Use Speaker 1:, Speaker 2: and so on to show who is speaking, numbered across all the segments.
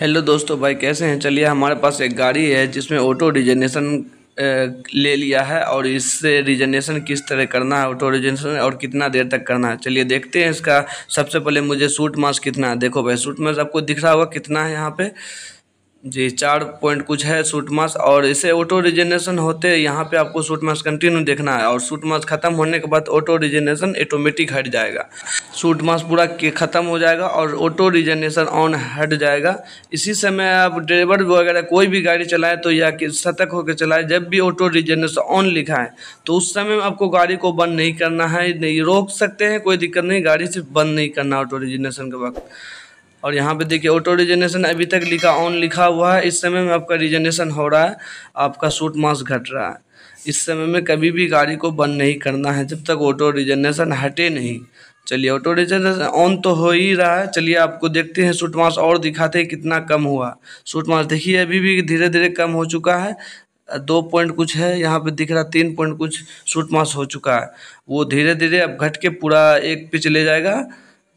Speaker 1: hello दोस्तों भाई कैसे हैं चलिए हमारे पास एक गाड़ी है जिसमें ऑटो रिजनेशन ले लिया है और इससे रिजनेशन किस तरह करना है ऑटो रिजनेशन और कितना देर तक करना है चलिए देखते हैं इसका सबसे पहले मुझे सूट मास कितना है देखो भाई सूट मास आपको दिख रहा होगा कितना है यहाँ पे जी चार पॉइंट कुछ है सूट मास और इसे ऑटो रिजेनेशन होते यहाँ पे आपको सूट मास कंटिन्यू देखना है और सूट मास खत्म होने के बाद ऑटो रिजेनेशन ऑटोमेटिक हट जाएगा सूट मास पूरा ख़त्म हो जाएगा और ऑटो रिजेनेशन ऑन हट जाएगा इसी समय आप ड्राइवर वगैरह कोई भी गाड़ी चलाए तो या कि सतर्क होकर चलाएं जब भी ऑटो रिजेनेशन ऑन लिखाएं तो उस समय आपको गाड़ी को बंद नहीं करना है नहीं रोक सकते हैं कोई दिक्कत नहीं गाड़ी सिर्फ बंद नहीं करना ऑटो रिजेनेशन के वक्त और यहाँ पे देखिए ऑटो रिजनेशन अभी तक लिखा ऑन लिखा हुआ है इस समय में आपका रिजनेशन हो रहा है आपका सूट मास घट रहा है इस समय में कभी भी गाड़ी को बंद नहीं करना है जब तक ऑटो रिजनेशन हटे नहीं चलिए ऑटो रिजनेशन ऑन तो हो ही रहा है चलिए आपको देखते हैं सूट मास और दिखाते हैं कितना कम हुआ सूट मास देखिए अभी भी धीरे धीरे कम हो चुका है दो पॉइंट कुछ है यहाँ पे दिख रहा तीन पॉइंट कुछ सूट मास हो चुका है वो धीरे धीरे अब घट के पूरा एक पिच ले जाएगा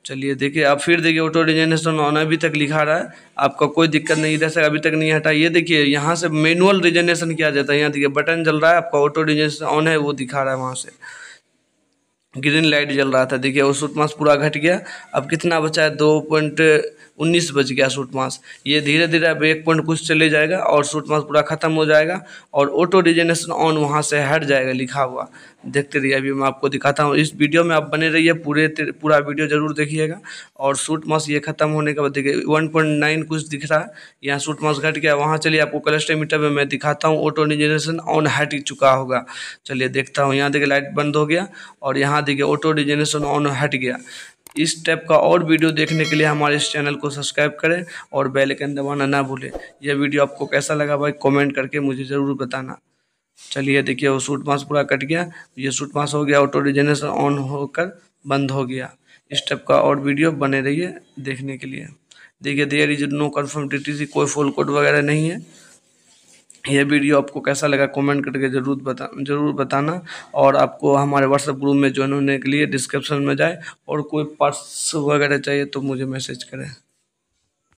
Speaker 1: चलिए देखिए आप फिर देखिए ऑटो रिजर्वेशन ऑन अभी तक लिखा रहा है आपका कोई दिक्कत नहीं इधर से अभी तक नहीं हटा ये देखिए यहाँ से मैनुअल रिजर्वेशन किया जाता है यहाँ देखिए बटन जल रहा है आपका ऑटो रिजर्वेशन ऑन है वो दिखा रहा है वहाँ से ग्रीन लाइट जल रहा था देखिए वो सूट मास पूरा घट गया अब कितना बचा है दो पॉइंट उन्नीस बच गया सूट मास ये धीरे धीरे अब एक पॉइंट कुछ चले जाएगा और सूट मास पूरा ख़त्म हो जाएगा और ऑटो रिजेनेशन ऑन वहाँ से हट जाएगा लिखा हुआ देखते रहिए अभी मैं आपको दिखाता हूँ इस वीडियो में आप बने रहिए पूरे पूरा वीडियो ज़रूर देखिएगा और सूट मास ये ख़त्म होने के बाद देखिए वन पॉइंट नाइन कुछ दिख रहा है यहाँ सूट मास घट गया वहाँ चलिए आपको क्लस्टोमीटर में मैं दिखाता हूँ ऑटो रिजेनेशन ऑन हट चुका होगा चलिए देखता हूँ यहाँ देखिए लाइट बंद हो गया और यहाँ दी गया ऑटो डिजेनेशन ऑन हट गया इस टाइप का और वीडियो देखने के लिए हमारे इस चैनल को सब्सक्राइब करें और बेल आइकन दबाना ना भूलें यह वीडियो आपको कैसा लगा भाई कमेंट करके मुझे ज़रूर बताना चलिए देखिए वो सूट मास पूरा कट गया ये सूट मास हो गया ऑटो डिजेनेशन ऑन होकर बंद हो गया इस टाइप का और वीडियो बने रहिए देखने के लिए देखिए there is no confirm T कोई फॉल कोड वगैरह नहीं है यह वीडियो आपको कैसा लगा कमेंट करके ज़रूर बता ज़रूर बताना और आपको हमारे व्हाट्सएप ग्रुप में ज्वाइन होने के लिए डिस्क्रिप्शन में जाए और कोई पार्ट्स वगैरह चाहिए तो मुझे मैसेज करें